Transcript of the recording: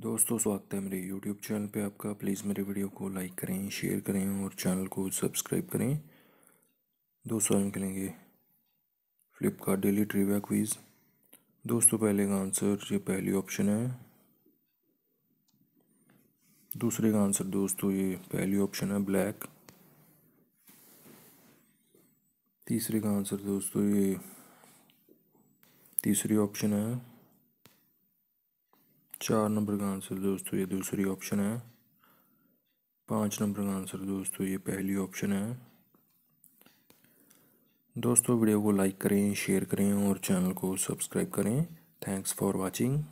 दोस्तों स्वागत है मेरे यूट्यूब चैनल पे आपका प्लीज़ मेरे वीडियो को लाइक करें शेयर करें और चैनल को सब्सक्राइब करें दोस्तों हम खेलेंगे फ्लिपकार्ट डेली ट्रिविया क्विज़ दोस्तों पहले का आंसर ये पहली ऑप्शन है दूसरे का आंसर दोस्तों ये पहली ऑप्शन है ब्लैक तीसरे का आंसर दोस्तों ये तीसरी ऑप्शन है चार नंबर का आंसर दोस्तों ये दूसरी ऑप्शन है पाँच नंबर का आंसर दोस्तों ये पहली ऑप्शन है दोस्तों वीडियो को लाइक करें शेयर करें और चैनल को सब्सक्राइब करें थैंक्स फॉर वाचिंग